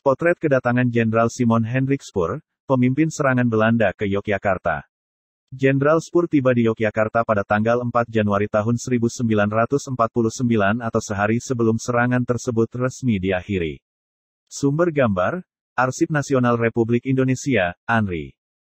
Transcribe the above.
Potret kedatangan Jenderal Simon Hendrik Spur, pemimpin serangan Belanda ke Yogyakarta. Jenderal Spur tiba di Yogyakarta pada tanggal 4 Januari tahun 1949 atau sehari sebelum serangan tersebut resmi diakhiri. Sumber gambar, Arsip Nasional Republik Indonesia, ANRI.